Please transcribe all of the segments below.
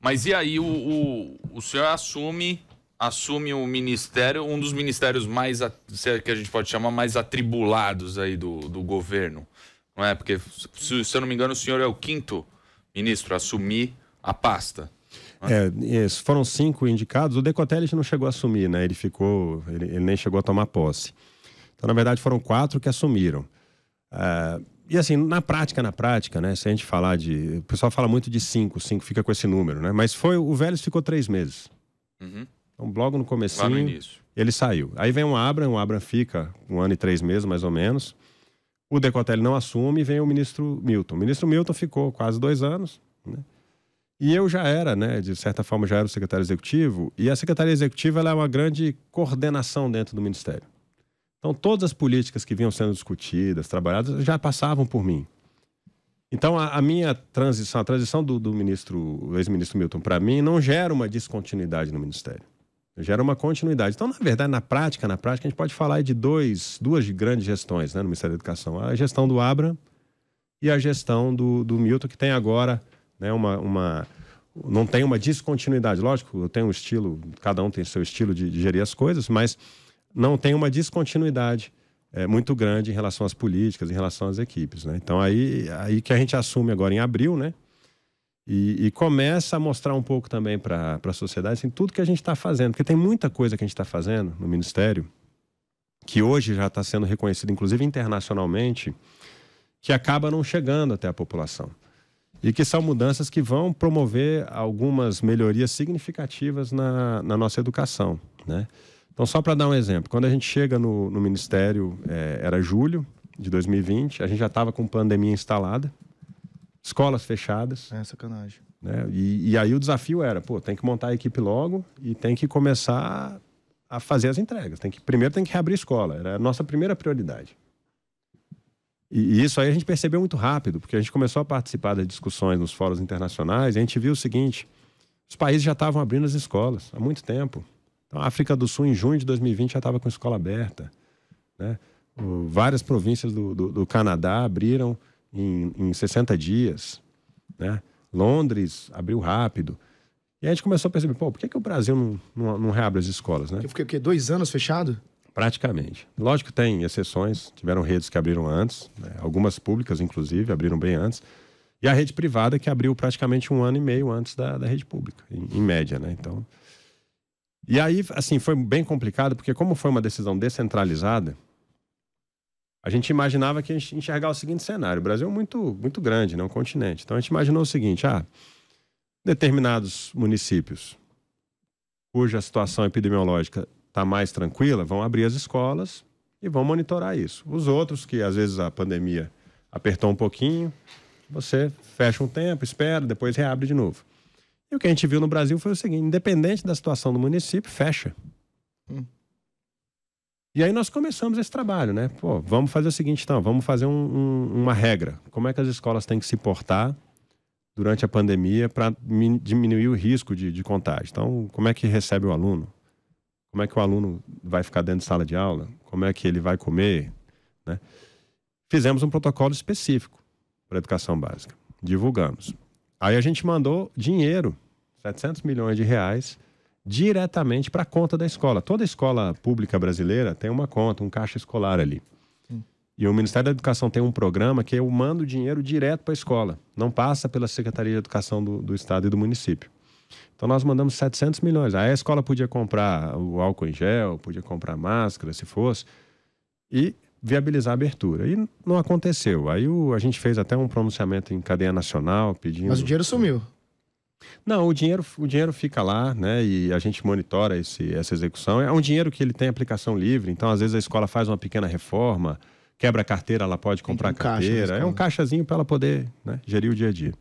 Mas e aí o, o, o senhor assume assume o ministério, um dos ministérios mais é que a gente pode chamar mais atribulados aí do, do governo, não é? Porque se, se eu não me engano o senhor é o quinto ministro a assumir a pasta. É? é, isso. Foram cinco indicados. O Decotelli não chegou a assumir, né? Ele ficou, ele, ele, nem chegou a tomar posse. Então, na verdade, foram quatro que assumiram. Uh, e assim, na prática, na prática, né? Se a gente falar de. O pessoal fala muito de cinco, cinco fica com esse número, né? Mas foi o Vélez ficou três meses. Uhum. Então, logo no começo ele saiu. Aí vem um Abram, o Abram fica um ano e três meses, mais ou menos. O Decotelli não assume e vem o ministro Milton. O ministro Milton ficou quase dois anos, né? E eu já era, né, de certa forma, já era o secretário executivo. E a secretaria executiva é uma grande coordenação dentro do ministério. Então, todas as políticas que vinham sendo discutidas, trabalhadas, já passavam por mim. Então, a, a minha transição, a transição do, do ministro, ex-ministro Milton, para mim, não gera uma descontinuidade no ministério. Gera uma continuidade. Então, na verdade, na prática, na prática, a gente pode falar de dois, duas grandes gestões né, no Ministério da Educação. A gestão do Abra e a gestão do, do Milton, que tem agora né, uma, uma não tem uma descontinuidade. Lógico, eu tenho um estilo, cada um tem seu estilo de, de gerir as coisas, mas não tem uma descontinuidade é, muito grande em relação às políticas, em relação às equipes. Né? Então, aí, aí que a gente assume agora em abril, né? E, e começa a mostrar um pouco também para a sociedade assim, tudo que a gente está fazendo, porque tem muita coisa que a gente está fazendo no Ministério, que hoje já está sendo reconhecido, inclusive internacionalmente, que acaba não chegando até a população. E que são mudanças que vão promover algumas melhorias significativas na, na nossa educação, né? Então, só para dar um exemplo, quando a gente chega no, no Ministério, é, era julho de 2020, a gente já estava com pandemia instalada, escolas fechadas. É sacanagem. Né? E, e, aí o desafio era, pô, tem que montar a equipe logo e tem que começar a fazer as entregas. Tem que, primeiro tem que reabrir a escola, era a nossa primeira prioridade. E, e isso aí a gente percebeu muito rápido, porque a gente começou a participar das discussões nos fóruns internacionais e a gente viu o seguinte, os países já estavam abrindo as escolas há muito tempo. Então, a África do Sul, em junho de 2020, já estava com escola aberta. Né? várias províncias do, do, do, Canadá abriram em, em 60 dias. Né? Londres abriu rápido. E a gente começou a perceber, pô, por que, que o Brasil não, não, não reabre as escolas, né? Porque fiquei, o quê? Dois anos fechado? Praticamente. Lógico que tem exceções, tiveram redes que abriram antes, né? algumas públicas, inclusive, abriram bem antes. E a rede privada que abriu praticamente um ano e meio antes da, da rede pública, em, em média, né? Então, e aí, assim, foi bem complicado, porque como foi uma decisão descentralizada, a gente imaginava que a gente enxergar o seguinte cenário. O Brasil é muito, muito grande, não né? um continente. Então a gente imaginou o seguinte: ah, determinados municípios cuja situação epidemiológica está mais tranquila vão abrir as escolas e vão monitorar isso. Os outros, que às vezes a pandemia apertou um pouquinho, você fecha um tempo, espera, depois reabre de novo. E o que a gente viu no Brasil foi o seguinte: independente da situação do município, fecha. Hum. E aí nós começamos esse trabalho, né? Pô, vamos fazer o seguinte, então, vamos fazer um, um, uma regra. Como é que as escolas têm que se portar durante a pandemia para diminuir o risco de, de contágio? Então, como é que recebe o aluno? Como é que o aluno vai ficar dentro de sala de aula? Como é que ele vai comer? Né? Fizemos um protocolo específico para educação básica. Divulgamos. Aí a gente mandou dinheiro, 700 milhões de reais, diretamente para a conta da escola. Toda escola pública brasileira tem uma conta, um caixa escolar ali. E o Ministério da Educação tem um programa que eu mando dinheiro direto para a escola, não passa pela Secretaria de Educação do, do Estado e do município. Então nós mandamos 700 milhões. Aí a escola podia comprar o álcool em gel, podia comprar máscara, se fosse. E viabilizar a abertura. E não aconteceu. Aí o, a gente fez até um pronunciamento em cadeia nacional pedindo. Mas o dinheiro sumiu. Não, o dinheiro, o dinheiro fica lá, né? E a gente monitora esse, essa execução. É um dinheiro que ele tem aplicação livre, então às vezes a escola faz uma pequena reforma, quebra a carteira, ela pode comprar um carteira. é um caixazinho para ela poder né, gerir o dia a dia.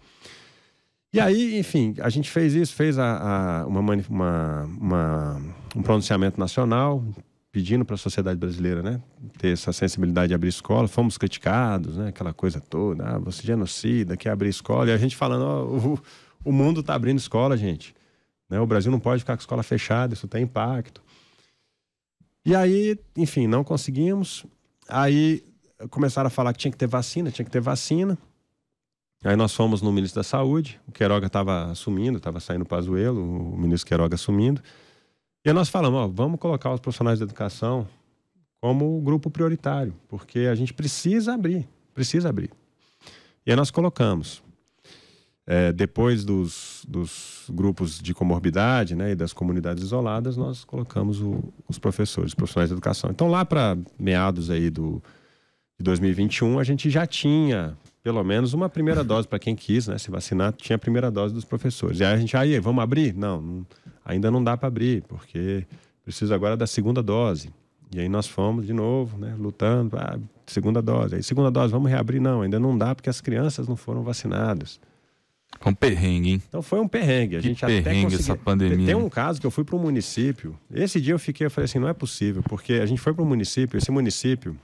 E aí, enfim, a gente fez isso, fez a, a uma, uma, uma, um pronunciamento nacional, pedindo para a sociedade brasileira né, ter essa sensibilidade de abrir escola. Fomos criticados, né, aquela coisa toda. Ah, você é genocida, quer abrir escola. E a gente falando, o, o mundo está abrindo escola, gente. Né, o Brasil não pode ficar com a escola fechada, isso tem impacto. E aí, enfim, não conseguimos. Aí começaram a falar que tinha que ter vacina, tinha que ter vacina. Aí nós fomos no ministro da Saúde, o Queiroga estava assumindo, estava saindo o Pazuello, o ministro Queiroga assumindo. E nós falamos, ó, vamos colocar os profissionais da educação como grupo prioritário, porque a gente precisa abrir, precisa abrir. E aí nós colocamos, é, depois dos, dos, grupos de comorbidade né, e das comunidades isoladas, nós colocamos o, os professores, os profissionais da educação. Então lá para meados aí do, de 2021, a gente já tinha pelo menos uma primeira dose para quem quis né, se vacinar, tinha a primeira dose dos professores. E aí a gente, aí, vamos abrir? Não, não ainda não dá para abrir, porque precisa agora da segunda dose. E aí nós fomos de novo, né, lutando, ah, segunda dose. Aí segunda dose, vamos reabrir? Não, ainda não dá porque as crianças não foram vacinadas. Foi um perrengue, hein? Então foi um perrengue. A que gente perrengue até conseguiu... essa pandemia. Tem um caso que eu fui para um município. Esse dia eu fiquei, eu falei assim, não é possível, porque a gente foi para o município, esse município,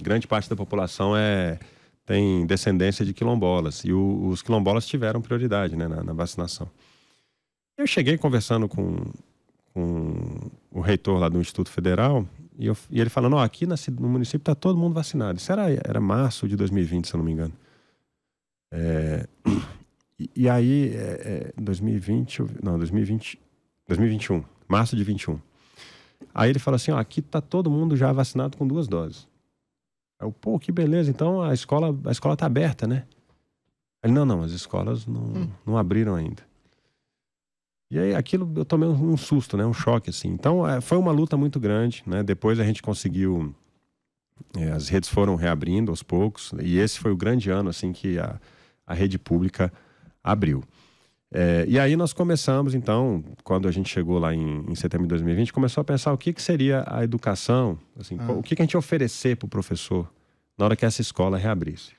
grande parte da população é tem descendência de quilombolas. E o, os quilombolas tiveram prioridade né, na, na vacinação. Eu cheguei conversando com, com o reitor lá do Instituto Federal e, eu, e ele falando: oh, aqui na, no município está todo mundo vacinado. Isso era, era março de 2020, se eu não me engano. É, e, e, aí, é, 2020, é, não, 2020, 2021, março de 21. Aí ele falou assim: ó, aqui tá todo mundo já vacinado com duas doses. Eu, pô, que beleza, então a escola, a escola tá aberta, né? Ele, não, não, as escolas não, hum. não abriram ainda. E aí aquilo eu tomei um susto, né? Um choque, assim. Então é, foi uma luta muito grande, né? Depois a gente conseguiu... É, as redes foram reabrindo aos poucos. E esse foi o grande ano, assim, que a, a rede pública abriu. É, e aí nós começamos, então, quando a gente chegou lá em, em, setembro de 2020, começou a pensar o que, que seria a educação, assim, ah. o que, que a gente oferecer para o professor na hora que essa escola reabrisse.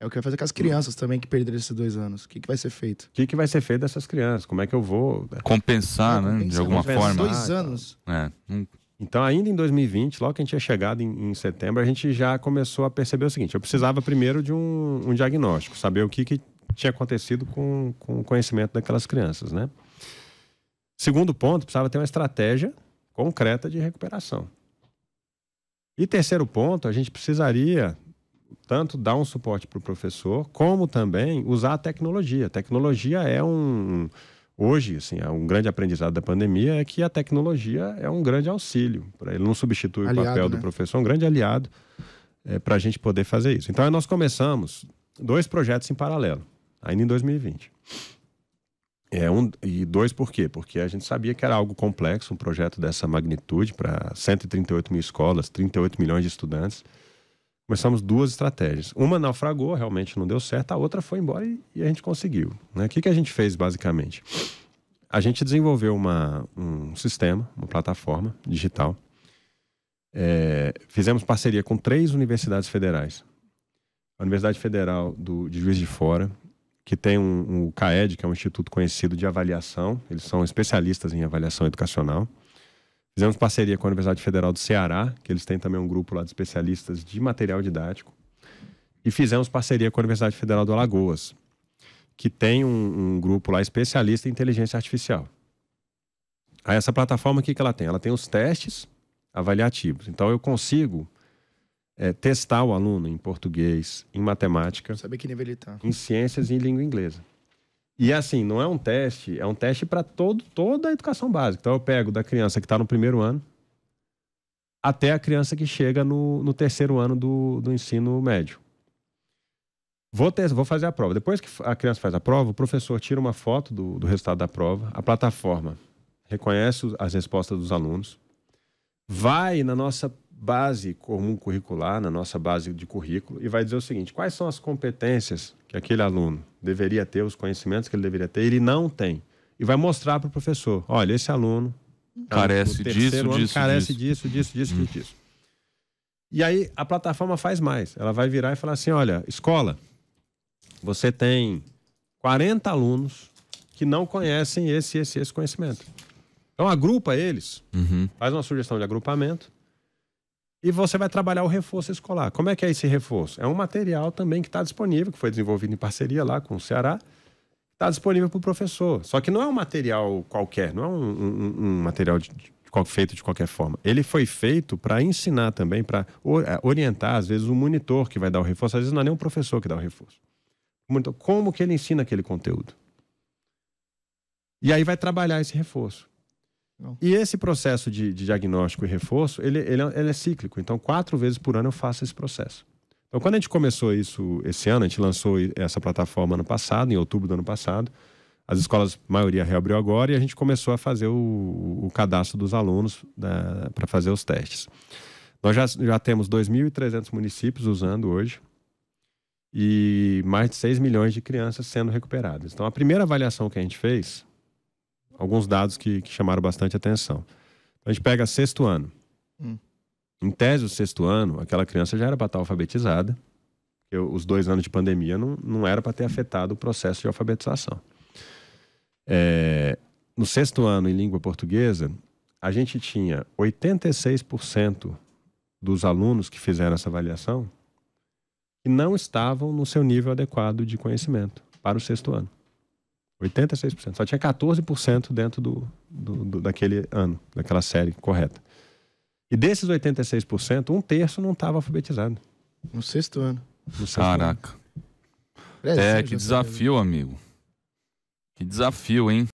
É o que vai fazer com as hum. crianças também que perderam esses dois anos. O que, que vai ser feito? O que, que vai ser feito dessas crianças? Como é que eu vou. Né? Compensar, é, né? de alguma compensar. forma. Dois anos. É. Então, ainda em 2020, logo que a gente tinha chegado em, em, setembro, a gente já começou a perceber o seguinte: eu precisava primeiro de um, um diagnóstico, saber o que, que tinha acontecido com, com o conhecimento daquelas crianças, né? Segundo ponto, precisava ter uma estratégia concreta de recuperação. E terceiro ponto, a gente precisaria tanto dar um suporte para o professor, como também usar a tecnologia. A tecnologia é um. Hoje, assim, é um grande aprendizado da pandemia é que a tecnologia é um grande auxílio. Ele não substitui aliado, o papel né? do professor, é um grande aliado é, para a gente poder fazer isso. Então, nós começamos dois projetos em paralelo, ainda em 2020. É um, e dois por quê? Porque a gente sabia que era algo complexo, um projeto dessa magnitude para 138 mil escolas, 38 milhões de estudantes. Começamos duas estratégias. Uma naufragou, realmente não deu certo, a outra foi embora e, e a gente conseguiu. Né? O que, que a gente fez, basicamente? A gente desenvolveu uma, um sistema, uma plataforma digital. É, fizemos parceria com três universidades federais. A Universidade Federal do, de Juiz de Fora, que tem um, um CAED, que é um instituto conhecido de avaliação, eles são especialistas em avaliação educacional. Fizemos parceria com a Universidade Federal do Ceará, que eles têm também um grupo lá de especialistas de material didático. E fizemos parceria com a Universidade Federal do Alagoas, que tem um, um grupo lá especialista em inteligência artificial. Aí essa plataforma, o que, que ela tem? Ela tem os testes avaliativos. Então eu consigo é, testar o aluno em português, em matemática. Saber que nível ele tá. Em ciências e em língua inglesa. E assim, não é um teste, é um teste para toda a educação básica. Então eu pego da criança que está no primeiro ano até a criança que chega no, no terceiro ano do, do ensino médio. Vou, ter, vou fazer a prova. Depois que a criança faz a prova, o professor tira uma foto do, do resultado da prova, a plataforma reconhece as respostas dos alunos, vai na nossa base comum curricular, na nossa base de currículo, e vai dizer o seguinte: quais são as competências que aquele aluno deveria ter, os conhecimentos que ele deveria ter, ele não tem. E vai mostrar para o professor: olha, esse aluno tá carece disso, ano, disso, carece disso, disso, disso, hum. disso. E aí a plataforma faz mais. Ela vai virar e falar assim: olha, escola, você tem 40 alunos que não conhecem esse, esse, esse conhecimento. Então agrupa eles, uhum. faz uma sugestão de agrupamento e você vai trabalhar o reforço escolar. Como é que é esse reforço? É um material também que está disponível, que foi desenvolvido em parceria lá com o Ceará, está disponível para o professor. Só que não é um material qualquer, não é um, um, um material de, de, feito de qualquer forma. Ele foi feito para ensinar também, para eh, orientar, às vezes, o monitor que vai dar o reforço, às vezes não é nem o professor que dá o reforço. Como que ele ensina aquele conteúdo? E aí vai trabalhar esse reforço. E esse processo de, de, diagnóstico e reforço, ele, ele, é, ele, é cíclico. Então, quatro vezes por ano eu faço esse processo. Então, quando a gente começou isso esse ano, a gente lançou essa plataforma ano passado, em outubro do ano passado. As escolas, maioria reabriu agora, e a gente começou a fazer o, o cadastro dos alunos né, para fazer os testes. Nós já, já temos 2.300 municípios usando hoje e mais de 6 milhões de crianças sendo recuperadas. Então, a primeira avaliação que a gente fez alguns dados que, que chamaram bastante atenção. Então, a gente pega sexto ano. Hum. Em tese, o sexto ano, aquela criança já era para estar alfabetizada. Eu, os dois anos de pandemia não, não era para ter afetado o processo de alfabetização. É, no sexto ano, em língua portuguesa, a gente tinha 86% dos alunos que fizeram essa avaliação que não estavam no seu nível adequado de conhecimento para o sexto ano. 86%. Só tinha 14% dentro do, do, do, daquele ano, daquela série correta. E desses 86%, um terço não estava alfabetizado. No sexto ano. No sexto Caraca. Ano. É, que desafio, amigo. Que desafio, hein?